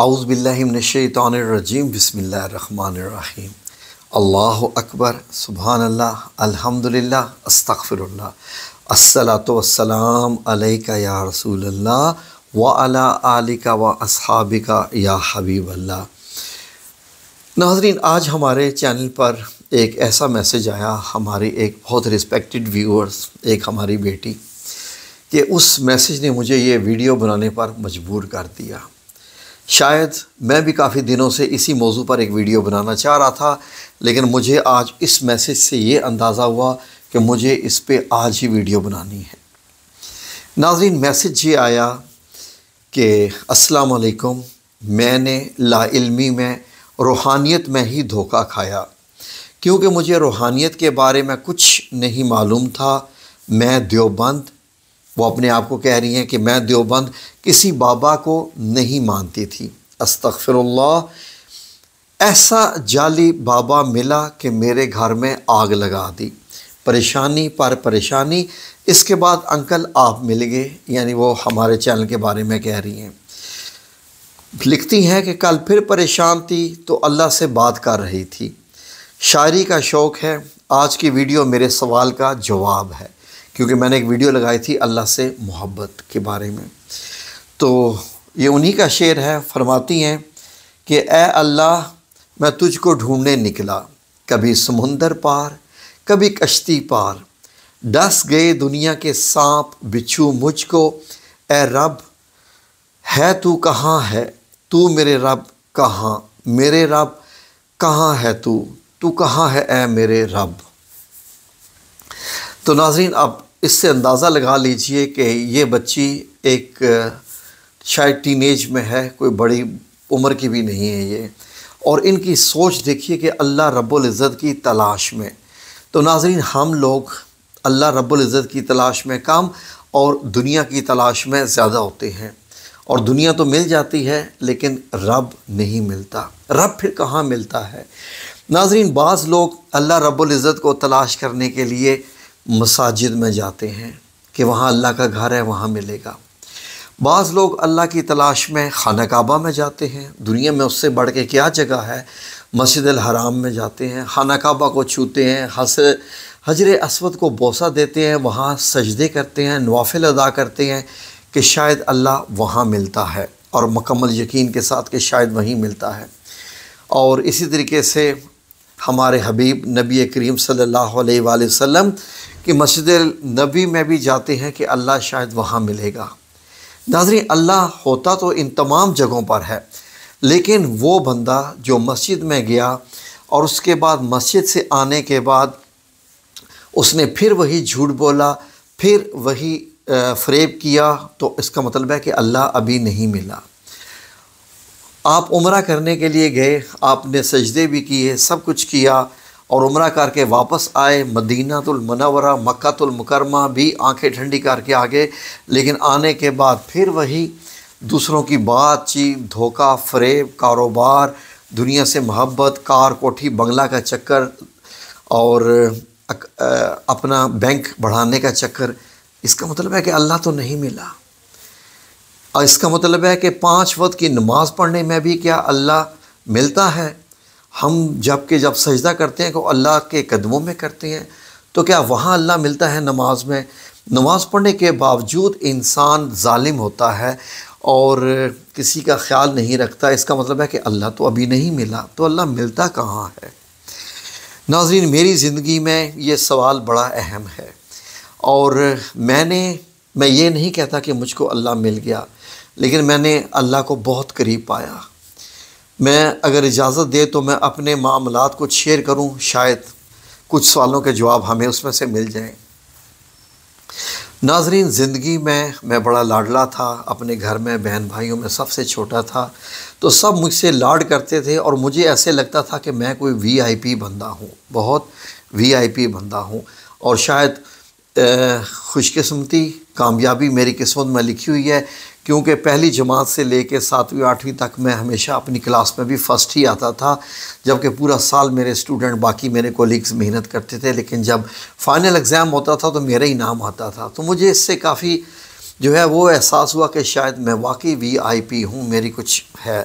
आउज़बिल्लिमिनशैतरजीम बसमीम अल्लाह अकबर सुबहानल्ला अलहमदिल्ला अस्तफ़िरल्ला अस्सलाम अलैका या रसूलल्ला व अला आलिका व असहाबिका या हबीबल्ला नाजरीन आज हमारे चैनल पर एक ऐसा मैसेज आया हमारी एक बहुत रिस्पेक्टेड व्यूअर्स एक हमारी बेटी कि उस मैसेज ने मुझे ये वीडियो बनाने पर मजबूर कर दिया शायद मैं भी काफ़ी दिनों से इसी मौजू पर एक वीडियो बनाना चाह रहा था लेकिन मुझे आज इस मैसेज से ये अंदाज़ा हुआ कि मुझे इस पर आज ही वीडियो बनानी है नाजरीन मैसेज ये आया कि अस्सलाम वालेकुम मैंने लाइलमी में रूहानियत में ही धोखा खाया क्योंकि मुझे रूहानियत के बारे में कुछ नहीं मालूम था मैं देवबंद वो अपने आप को कह रही हैं कि मैं देवबंद किसी बाबा को नहीं मानती थी अस्तफ़िर ऐसा जाली बाबा मिला कि मेरे घर में आग लगा दी परेशानी पर परेशानी इसके बाद अंकल आप मिल गए यानी वो हमारे चैनल के बारे में कह रही हैं लिखती हैं कि कल फिर परेशान थी तो अल्लाह से बात कर रही थी शायरी का शौक़ है आज की वीडियो मेरे सवाल का जवाब है क्योंकि मैंने एक वीडियो लगाई थी अल्लाह से मोहब्बत के बारे में तो ये उन्हीं का शेर है फरमाती हैं कि ए अल्लाह मैं तुझको ढूंढने निकला कभी समुंदर पार कभी कश्ती पार डस गए दुनिया के सांप बिच्छू मुझको ए रब है तू कहाँ है तू मेरे रब कहाँ मेरे रब कहाँ है तू तू कहाँ है ए मेरे रब तो नाजरीन अब इससे अंदाज़ा लगा लीजिए कि ये बच्ची एक शायद टीनेज में है कोई बड़ी उम्र की भी नहीं है ये और इनकी सोच देखिए कि अल्लाह रब्ज़त की तलाश में तो नाजरीन हम लोग अल्लाह रब्ज़त की तलाश में काम और दुनिया की तलाश में ज़्यादा होते हैं और दुनिया तो मिल जाती है लेकिन रब नहीं मिलता रब फिर कहाँ मिलता है नाजरीन बाज़ लोग अल्लाह रब्ज़त को तलाश करने के लिए मसाजिद में जाते हैं कि वहाँ अल्लाह का घर है वहाँ मिलेगा बाज़ लोग अल्लाह की तलाश में खाना काबा में जाते हैं दुनिया में उससे बढ़ के क्या जगह है मस्जिद हराम में जाते हैं खाना काबा को छूते हैं हसर हजर असवद को बोसा देते हैं वहाँ सजदे करते हैं नवाफिल अदा करते हैं कि शायद अल्लाह वहाँ मिलता है और मकमल यकीन के साथ कि शायद वहीं मिलता है और इसी तरीके से हमारे हबीब नबी करीम सल्लल्लाहु अलैहि वसल्लम कि मस्जिद नबी में भी जाते हैं कि अल्लाह शायद वहाँ मिलेगा नाजरी अल्लाह होता तो इन तमाम जगहों पर है लेकिन वो बंदा जो मस्जिद में गया और उसके बाद मस्जिद से आने के बाद उसने फिर वही झूठ बोला फिर वही फ्रेब किया तो इसका मतलब है कि अल्लाह अभी नहीं मिला आप उम्र करने के लिए गए आपने सजदे भी किए सब कुछ किया और उम्र करके वापस आए मदीनातुलमनवरा मक्तुलमकरमा भी आंखें ठंडी करके आ गए लेकिन आने के बाद फिर वही दूसरों की बातचीत धोखा फ्रेब कारोबार दुनिया से मोहब्बत कार कोठी बंगला का चक्कर और अपना बैंक बढ़ाने का चक्कर इसका मतलब है कि अल्लाह तो नहीं मिला और इसका मतलब है कि पांच वक्त की नमाज़ पढ़ने में भी क्या अल्लाह मिलता है हम जब के जब सजदा करते हैं तो अल्लाह के कदमों में करते हैं तो क्या वहाँ अल्लाह मिलता है नमाज में नमाज़ पढ़ने के बावजूद इंसान ालिम होता है और किसी का ख्याल नहीं रखता इसका मतलब है कि अल्लाह तो अभी नहीं मिला तो अल्लाह मिलता कहाँ है नाजरीन मेरी ज़िंदगी में ये सवाल बड़ा अहम है और मैंने मैं ये नहीं कहता कि मुझको अल्लाह मिल गया लेकिन मैंने अल्लाह को बहुत करीब पाया मैं अगर इजाज़त दे तो मैं अपने मामला को शेयर करूं शायद कुछ सवालों के जवाब हमें उसमें से मिल जाएं नाजरीन ज़िंदगी में मैं बड़ा लाडला था अपने घर में बहन भाइयों में सबसे छोटा था तो सब मुझसे लाड करते थे और मुझे ऐसे लगता था कि मैं कोई वीआईपी बंदा हूँ बहुत वीआईपी बंदा हूँ और शायद खुशकस्मती कामयाबी मेरी किस्मत में लिखी हुई है क्योंकि पहली जमात से ले कर सातवीं आठवीं तक मैं हमेशा अपनी क्लास में भी फ़र्स्ट ही आता था जबकि पूरा साल मेरे स्टूडेंट बाकी मेरे कोलिग्स मेहनत करते थे लेकिन जब फ़ाइनल एग्ज़ाम होता था तो मेरा ही नाम आता था तो मुझे इससे काफ़ी जो है वो एहसास हुआ कि शायद मैं वाकई वी आई पी हूँ मेरी कुछ है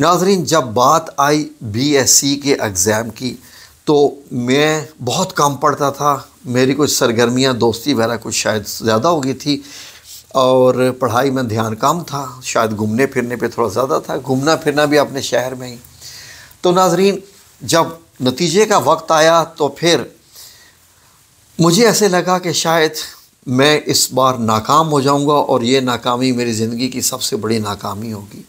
नाजरीन जब बात आई बी एस सी के एग्ज़ाम की तो मैं बहुत कम पढ़ता था मेरी कुछ सरगर्मियाँ दोस्ती वगैरह कुछ शायद ज़्यादा हो गई थी और पढ़ाई में ध्यान कम था शायद घूमने फिरने पे थोड़ा ज़्यादा था घूमना फिरना भी अपने शहर में ही तो नाजरीन जब नतीजे का वक्त आया तो फिर मुझे ऐसे लगा कि शायद मैं इस बार नाकाम हो जाऊंगा और ये नाकामी मेरी ज़िंदगी की सबसे बड़ी नाकामी होगी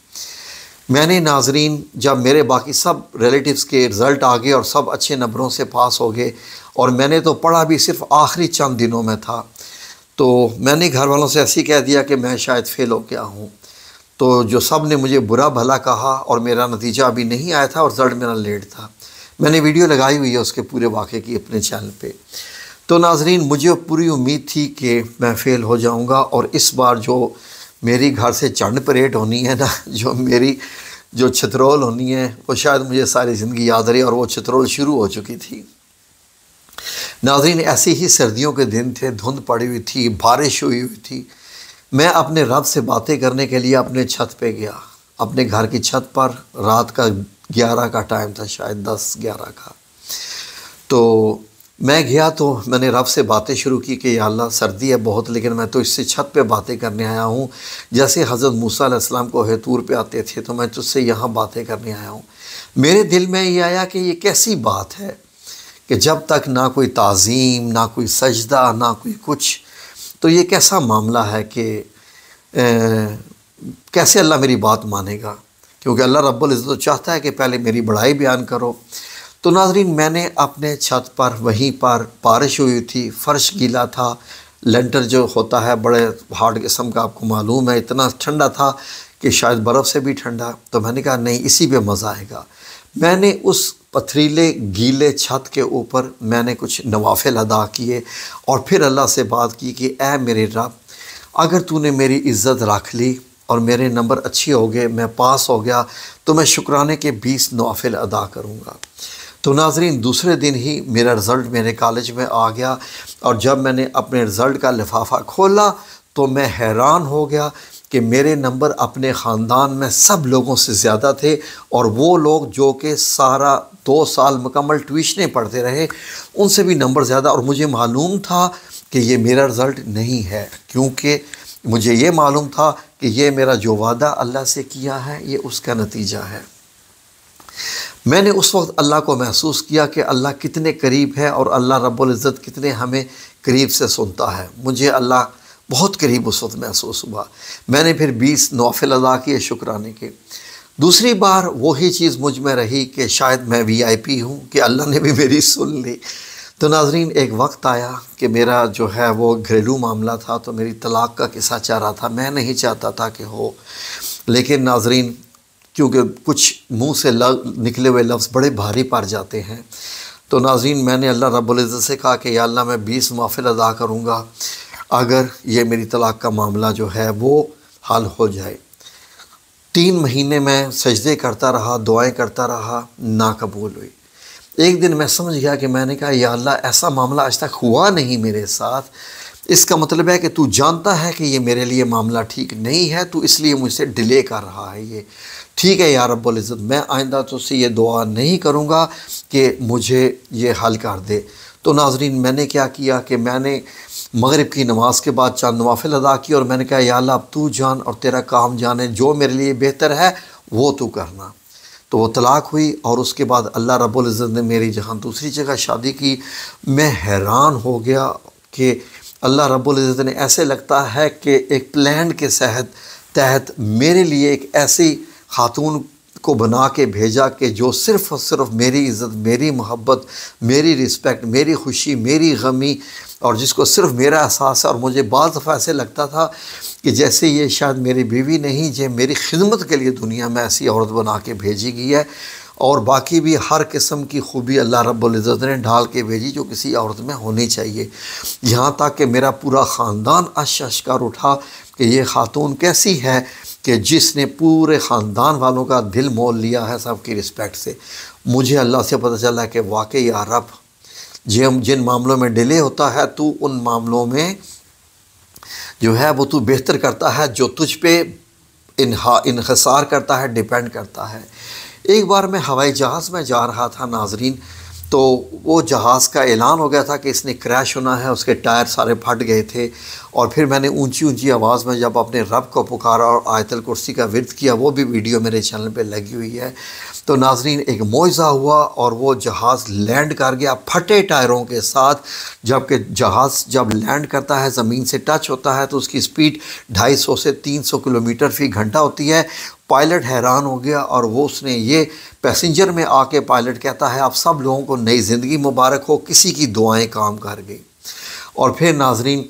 मैंने नाजरीन जब मेरे बाकी सब रिलेटिव्स के रिज़ल्ट आ गए और सब अच्छे नंबरों से पास हो गए और मैंने तो पढ़ा भी सिर्फ आखिरी चंद दिनों में था तो मैंने घर वालों से ऐसे कह दिया कि मैं शायद फ़ेल हो गया हूँ तो जो सब ने मुझे बुरा भला कहा और मेरा नतीजा अभी नहीं आया था और रिज़ल्ट मेरा लेट था मैंने वीडियो लगाई हुई है उसके पूरे वाक़े की अपने चैनल पे तो नाजरीन मुझे पूरी उम्मीद थी कि मैं फ़ेल हो जाऊँगा और इस बार जो मेरी घर से चंड परेड होनी है ना जो मेरी जो छतरोल होनी है वो शायद मुझे सारी ज़िंदगी याद रही और वो छतरोल शुरू हो चुकी थी नाजरीन ऐसे ही सर्दियों के दिन थे धुंध पड़ी हुई थी बारिश हुई हुई थी मैं अपने रब से बातें करने के लिए अपने छत पे गया अपने घर की छत पर रात का ग्यारह का टाइम था शायद दस ग्यारह का तो मैं गया तो मैंने रब से बातें शुरू की कि अल्लाह सर्दी है बहुत लेकिन मैं तो इससे छत पे बातें करने आया हूँ जैसे हज़रत मूसा अलैहिस्सलाम को हैतूर पे आते थे तो मैं तुझसे यहाँ बातें करने आया हूँ मेरे दिल में ये आया कि ये कैसी बात है कि जब तक ना कोई तज़ीम ना कोई सजदा ना कोई कुछ तो ये कैसा मामला है कि ए, कैसे अल्लाह मेरी बात मानेगा क्योंकि अल्लाह रब्ज़त तो चाहता है कि पहले मेरी बड़ाई बयान करो तो नाजरीन मैंने अपने छत पर वहीं पर बारिश हुई थी फ़र्श गीला था लेंटर जो होता है बड़े हार्ड किस्म का आपको मालूम है इतना ठंडा था कि शायद बर्फ़ से भी ठंडा तो मैंने कहा नहीं इसी पे मज़ा आएगा मैंने उस पथरीले गीले छत के ऊपर मैंने कुछ नवाफिल अदा किए और फिर अल्लाह से बात की कि ए मेरे रब अगर तूने मेरी इज़्ज़त रख ली और मेरे नंबर अच्छे हो गए मैं पास हो गया तो मैं शुक्राने के बीस नवाफिल अदा करूँगा तो नाजरीन दूसरे दिन ही मेरा रिज़ल्ट मेरे कॉलेज में आ गया और जब मैंने अपने रिज़ल्ट का लिफाफा खोला तो मैं हैरान हो गया कि मेरे नंबर अपने ख़ानदान में सब लोगों से ज़्यादा थे और वो लोग जो कि सारा दो साल मुकम्मल ट्यूशनें पढ़ते रहे उनसे भी नंबर ज़्यादा और मुझे मालूम था कि ये मेरा रिज़ल्ट नहीं है क्योंकि मुझे ये मालूम था कि ये मेरा जो वादा अल्लाह से किया है ये उसका नतीजा है मैंने उस वक्त अल्लाह को महसूस किया कि अल्लाह कितने करीब है और अल्लाह रब्ज़त कितने हमें करीब से सुनता है मुझे अल्लाह बहुत करीब उस वक्त महसूस हुआ मैंने फिर बीस नौफिल अदा किए शुक्राने के दूसरी बार वही चीज़ मुझ में रही कि शायद मैं वी आई पी हूँ कि अल्लाह ने भी मेरी सुन ली तो नाजरीन एक वक्त आया कि मेरा जो है वो घरेलू मामला था तो मेरी तलाक़ का किस्सा चाह रहा था मैं नहीं चाहता था कि हो लेकिन नाजरीन क्योंकि कुछ मुंह से लग, निकले हुए लफ्ज़ बड़े भारी पड़ जाते हैं तो नाजरीन मैंने अल्लाह रब्ज़त से कहा कि या अल्लाह मैं बीस माफिल अदा करूँगा अगर ये मेरी तलाक़ का मामला जो है वो हल हो जाए तीन महीने मैं सजदे करता रहा दुआएं करता रहा ना कबूल हुई एक दिन मैं समझ गया कि मैंने कहा या अल्लाह ऐसा मामला आज तक हुआ नहीं मेरे साथ इसका मतलब है कि तू जानता है कि ये मेरे लिए मामला ठीक नहीं है तू इसलिए मुझसे डिले कर रहा है ये ठीक है यार रब्बुल इज़्ज़त मैं आइंदा तो से ये दुआ नहीं करूँगा कि मुझे ये हल कर दे तो नाजरीन मैंने क्या किया कि मैंने मगरब की नमाज के बाद चांद नवाफिल अदा की और मैंने कहा या अब तू जान और तेरा काम जाने जो मेरे लिए बेहतर है वो तू करना तो वो तलाक़ हुई और उसके बाद अल्लाह रब्बुल इज़्ज़त ने मेरी जहाँ दूसरी जगह शादी की मैं हैरान हो गया कि अल्लाह रब्बुल इज़्ज़त ने ऐसे लगता है कि एक प्लान के सहत तहत मेरे लिए एक ऐसी खातून को बना के भेजा कि जो सिर्फ़ और सिर्फ मेरी इज़्ज़त मेरी मोहब्बत मेरी रिस्पेक्ट मेरी खुशी मेरी गमी और जिसको सिर्फ मेरा एहसास है और मुझे बार दफ़ा ऐसे लगता था कि जैसे ये शायद मेरी बीवी नहीं जो मेरी खिदमत के लिए दुनिया में ऐसी औरत बना के भेजी गई है और बाकी भी हर किस्म की खूबी अल्लाह रब्ज़त ने ढाल के भेजी जो किसी औरत में होनी चाहिए यहाँ तक कि मेरा पूरा ख़ानदान अश अशकार उठा कि ये खातून कैसी है कि जिसने पूरे ख़ानदान वालों का दिल मोल लिया है सबकी रिस्पेक्ट से मुझे अल्लाह से पता चला कि वाकई या रब जिन जिन मामलों में डिले होता है तू उन मामलों में जो है वो तू बेहतर करता है जो तुझ पे इनहा करता है डिपेंड करता है एक बार मैं हवाई जहाज़ में जा रहा था नाजरीन तो वो जहाज़ का ऐलान हो गया था कि इसने क्रैश होना है उसके टायर सारे फट गए थे और फिर मैंने ऊंची ऊंची आवाज़ में जब अपने रब को पुकारा और आयतल कुर्सी का विरद किया वो भी वीडियो मेरे चैनल पे लगी हुई है तो नाजरीन एक मुआवजा हुआ और वो जहाज़ लैंड कर गया फटे टायरों के साथ जबकि जहाज़ जब लैंड करता है ज़मीन से टच होता है तो उसकी स्पीड ढाई से तीन किलोमीटर फी घंटा होती है पायलट हैरान हो गया और वो उसने ये पैसेंजर में आके पायलट कहता है आप सब लोगों को नई ज़िंदगी मुबारक हो किसी की दुआएं काम कर गई और फिर नाजरीन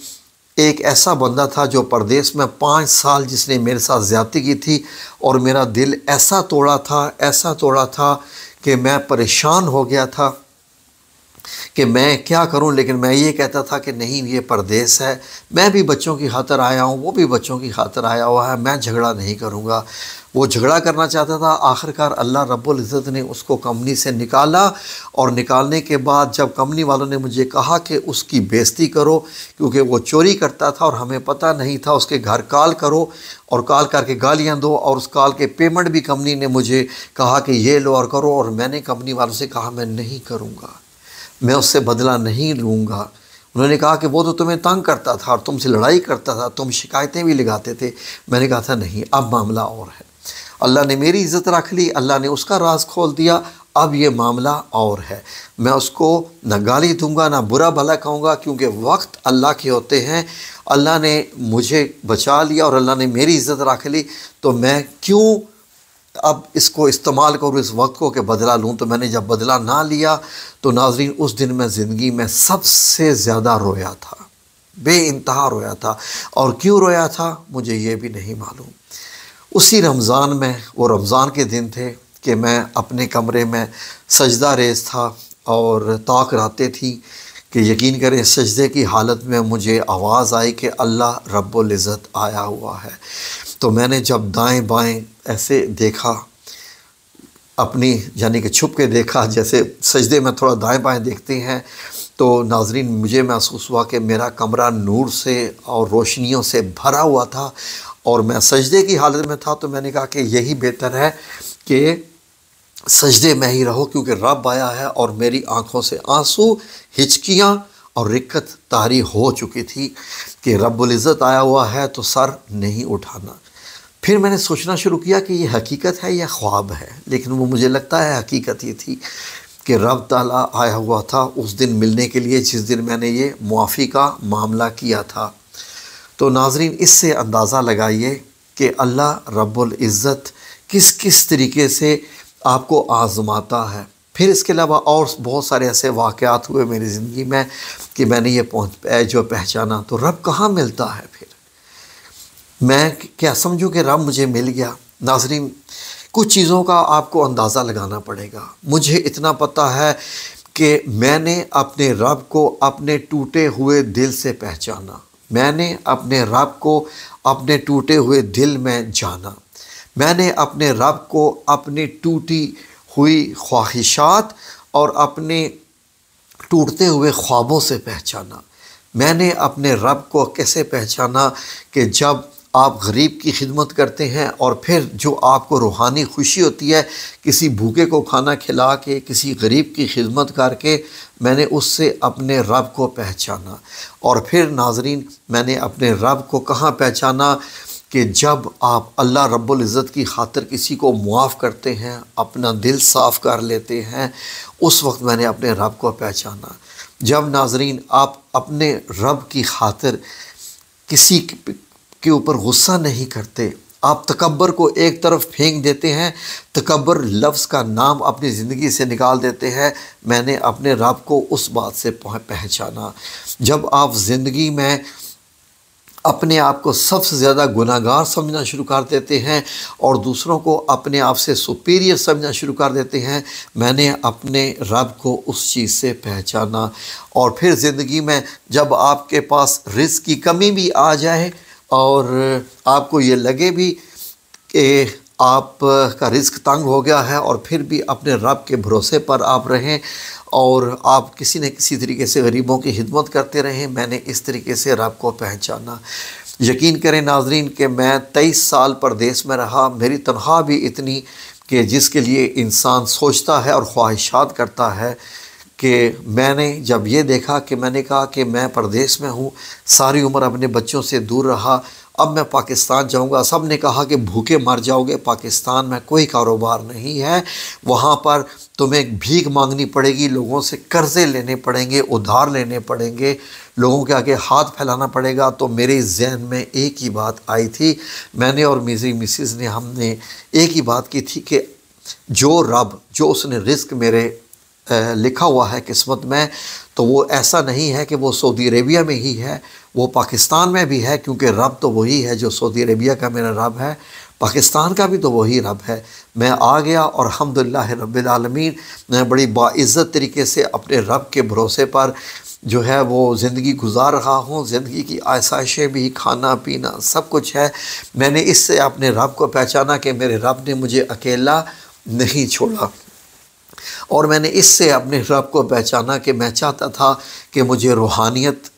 एक ऐसा बंदा था जो परदेश में पाँच साल जिसने मेरे साथ ज़्यादा की थी और मेरा दिल ऐसा तोड़ा था ऐसा तोड़ा था कि मैं परेशान हो गया था कि मैं क्या करूं लेकिन मैं ये कहता था कि नहीं ये परदेस है मैं भी बच्चों की खातर आया हूं वो भी बच्चों की खातर आया हुआ है मैं झगड़ा नहीं करूंगा वो झगड़ा करना चाहता था आखिरकार अल्लाह रब्बुल इज़्ज़त ने उसको कंपनी से निकाला और निकालने के बाद जब कंपनी वालों ने मुझे कहा कि उसकी बेइज्जती करो क्योंकि वो चोरी करता था और हमें पता नहीं था उसके घर कॉल करो और कॉल करके गालियाँ दो और उस कॉल के पेमेंट भी कंपनी ने मुझे कहा कि ये लो और करो और मैंने कंपनी वालों से कहा मैं नहीं करूँगा मैं उससे बदला नहीं लूँगा उन्होंने कहा कि वो तो तुम्हें तंग करता था और तुमसे लड़ाई करता था तुम शिकायतें भी लगाते थे मैंने कहा था नहीं अब मामला और है अल्लाह ने मेरी इज़्ज़त रख ली अल्लाह ने उसका राज खोल दिया अब ये मामला और है मैं उसको ना गाली दूंगा ना बुरा भला कहूँगा क्योंकि वक्त अल्लाह के होते हैं अल्लाह ने मुझे बचा लिया और अल्लाह ने मेरी इज़्ज़त रख ली तो मैं क्यों अब इसको इस्तेमाल करूँ इस वक्त को कि बदला लूँ तो मैंने जब बदला ना लिया तो नाजरीन उस दिन मैं ज़िंदगी में सबसे ज़्यादा रोया था बे इंतहा रोया था और क्यों रोया था मुझे ये भी नहीं मालूम उसी रमज़ान में वो रमज़ान के दिन थे कि मैं अपने कमरे में सजदा रेज था और ताक रातें थी कि यकीन करें सजदे की हालत में मुझे आवाज़ आई कि अल्लाह रब्बुल इज़्ज़त आया हुआ है तो मैंने जब दाएं बाएं ऐसे देखा अपनी यानी कि छुप के देखा जैसे सजदे में थोड़ा दाएं बाएं देखते हैं तो नाजरीन मुझे महसूस हुआ कि मेरा कमरा नूर से और रोशनियों से भरा हुआ था और मैं सजदे की हालत में था तो मैंने कहा कि यही बेहतर है कि सजदे में ही रहो क्योंकि रब आया है और मेरी आँखों से आंसू हिचकियाँ और रिक्कत तारी हो चुकी थी कि रब्बुल इज़्ज़त आया हुआ है तो सर नहीं उठाना फिर मैंने सोचना शुरू किया कि ये हकीकत है या ख्वाब है लेकिन वो मुझे लगता है हकीकत ये थी कि रब ताला आया हुआ था उस दिन मिलने के लिए जिस दिन मैंने ये मुआफ़ी का मामला किया था तो नाजरीन इससे अंदाज़ा लगाइए कि अल्लाह रब्ज़त किस किस तरीके से आपको आज़माता है फिर इसके अलावा और बहुत सारे ऐसे वाक़ात हुए मेरी ज़िंदगी में कि मैंने ये पहुँच जो पहचाना तो रब कहाँ मिलता है फिर मैं क्या समझूं कि रब मुझे मिल गया नाजरीन कुछ चीज़ों का आपको अंदाज़ा लगाना पड़ेगा मुझे इतना पता है कि मैंने अपने रब को अपने टूटे हुए दिल से पहचाना मैंने अपने रब को अपने टूटे हुए दिल में जाना मैंने अपने रब को अपनी टूटी हुई ख्वाहिशात और अपने टूटते हुए ख्वाबों से पहचाना मैंने अपने रब को कैसे पहचाना कि जब आप गरीब की खिदमत करते हैं और फिर जो आपको रूहानी खुशी होती है किसी भूखे को खाना खिला के किसी गरीब की खिदमत करके मैंने उससे अपने रब को पहचाना और फिर नाजरीन मैंने अपने रब को कहाँ पहचाना कि जब आप अल्लाह इज़्ज़त की खातर किसी को मुआफ़ करते हैं अपना दिल साफ़ कर लेते हैं उस वक्त मैंने अपने रब को पहचाना जब नाजरीन आप अपने रब की खातर किसी के ऊपर गुस्सा नहीं करते आप तकबर को एक तरफ फेंक देते हैं तकबर लफ्ज़ का नाम अपनी ज़िंदगी से निकाल देते हैं मैंने अपने रब को उस बात से पहचाना जब आप ज़िंदगी में अपने आप को सबसे ज़्यादा गुनागार समझना शुरू कर देते हैं और दूसरों को अपने आप से सुपीरियर समझना शुरू कर देते हैं मैंने अपने रब को उस चीज़ से पहचाना और फिर ज़िंदगी में जब आपके पास रिस्क की कमी भी आ जाए और आपको ये लगे भी कि आप का रिस्क तंग हो गया है और फिर भी अपने रब के भरोसे पर आप रहें और आप किसी न किसी तरीके से गरीबों की खिदमत करते रहें मैंने इस तरीके से रब को पहचाना यकीन करें नाजरीन कि मैं तेईस साल परदेस में रहा मेरी तनख्वाह भी इतनी कि जिसके लिए इंसान सोचता है और ख्वाहिशात करता है कि मैंने जब ये देखा कि मैंने कहा कि मैं प्रदेश में हूँ सारी उम्र अपने बच्चों से दूर रहा अब मैं पाकिस्तान जाऊँगा सब ने कहा कि भूखे मर जाओगे पाकिस्तान में कोई कारोबार नहीं है वहाँ पर तुम्हें भीख मांगनी पड़ेगी लोगों से कर्ज़े लेने पड़ेंगे उधार लेने पड़ेंगे लोगों के आगे हाथ फैलाना पड़ेगा तो मेरे जहन में एक ही बात आई थी मैंने और मिजी मिसिज़ ने हमने एक ही बात की थी कि जो रब जो उसने रिस्क मेरे लिखा हुआ है किस्मत में तो वो ऐसा नहीं है कि वो सऊदी अरेबिया में ही है वो पाकिस्तान में भी है क्योंकि रब तो वही है जो सऊदी अरेबिया का मेरा रब है पाकिस्तान का भी तो वही रब है मैं आ गया और हमदुल्ला रबालमीन मैं बड़ी बाज़्ज़त तरीके से अपने रब के भरोसे पर जो है वो ज़िंदगी गुजार रहा हूँ ज़िंदगी की आसाइशें भी खाना पीना सब कुछ है मैंने इससे अपने रब को पहचाना कि मेरे रब ने मुझे अकेला नहीं छोड़ा और मैंने इससे अपने रब को पहचाना कि मैं चाहता था कि मुझे रूहानियत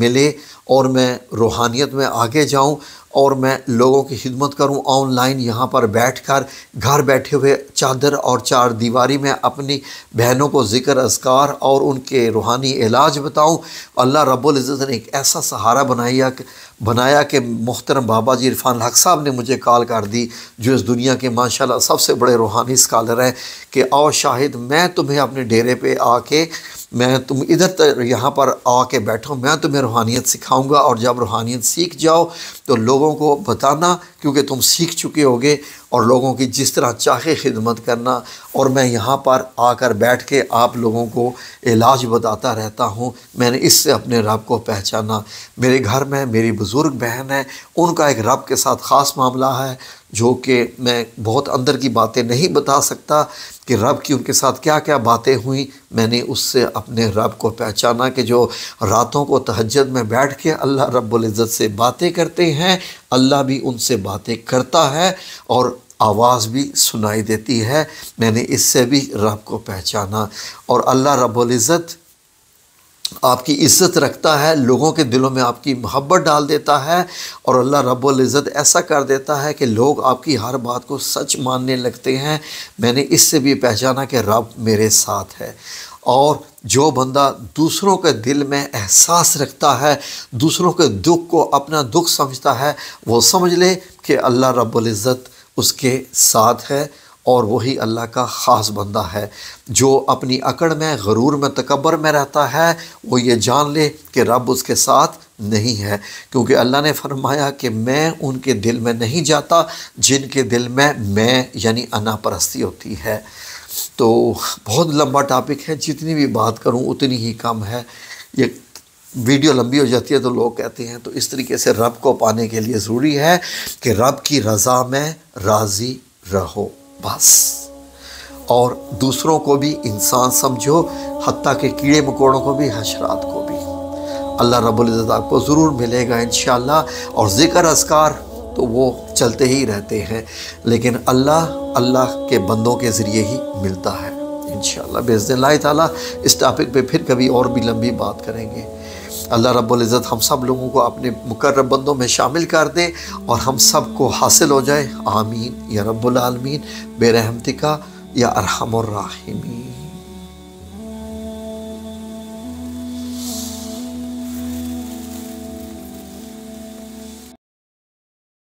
मिले और मैं रूहानियत में आगे जाऊं और मैं लोगों की खिदमत करूं ऑनलाइन यहाँ पर बैठकर घर बैठे हुए चादर और चार दीवारी में अपनी बहनों को ज़िक्र असकार और उनके रूहानी इलाज बताऊं अल्लाह इज़्ज़त ने एक ऐसा सहारा बनाया बनाया कि मोहतरम बाबा जी इरफान हक साहब ने मुझे कॉल कर दी जो इस दुनिया के माशाल्लाह सबसे बड़े रूहानी स्कॉलर हैं कि आओ शाहिद मैं तुम्हें अपने डेरे पर आके मैं तुम इधर यहाँ पर आके बैठो मैं तुम्हें रूहानियत सिखाऊंगा और जब रूहानियत सीख जाओ तो लोगों लोगों को बताना क्योंकि तुम सीख चुके होगे और लोगों की जिस तरह चाहे खिदमत करना और मैं यहाँ पर आकर बैठ के आप लोगों को इलाज बताता रहता हूँ मैंने इससे अपने रब को पहचाना मेरे घर में मेरी बुज़ुर्ग बहन है उनका एक रब के साथ ख़ास मामला है जो कि मैं बहुत अंदर की बातें नहीं बता सकता कि रब की उनके साथ क्या क्या बातें हुई मैंने उससे अपने रब को पहचाना कि जो रातों को तहजद में बैठ के अल्लाह रब्बुल इज़्ज़त से बातें करते हैं अल्लाह भी उनसे बातें करता है और आवाज़ भी सुनाई देती है मैंने इससे भी रब को पहचाना और अल्लाह रब्ज़त आपकी इज़्ज़त रखता है लोगों के दिलों में आपकी मोहब्बत डाल देता है और अल्लाह रब्ज़त ऐसा कर देता है कि लोग आपकी हर बात को सच मानने लगते हैं मैंने इससे भी पहचाना कि रब मेरे साथ है और जो बंदा दूसरों के दिल में एहसास रखता है दूसरों के दुख को अपना दुख समझता है वो समझ ले कि अल्लाह रब्ज़त उसके साथ है और वही अल्लाह का ख़ास बंदा है जो अपनी अकड़ में गरूर में तकबर में रहता है वो ये जान ले कि रब उसके साथ नहीं है क्योंकि अल्लाह ने फरमाया कि मैं उनके दिल में नहीं जाता जिनके दिल में मैं यानी अनापरस्ती होती है तो बहुत लंबा टॉपिक है जितनी भी बात करूं उतनी ही कम है ये वीडियो लंबी हो जाती है तो लोग कहते हैं तो इस तरीके से रब को पाने के लिए ज़रूरी है कि रब की रज़ा में राज़ी रहो बस और दूसरों को भी इंसान समझो हती के कीड़े मकोड़ों को भी हशरात को भी अल्लाह रबुल्ज़त आपको ज़रूर मिलेगा इन और ज़िक्र असकार तो वो चलते ही रहते हैं लेकिन अल्लाह अल्लाह के बंदों के ज़रिए ही मिलता है इन बेज़न ताला इस टॉपिक पे फिर कभी और भी लंबी बात करेंगे अल्लाह रब्बुल हम सब लोगों को अपने मुकर बंदों में शामिल कर दें और हम सब को हासिल हो जाए आमीन या रब्बुल आलमीन बेरहमतिका या अरहम राहिमीन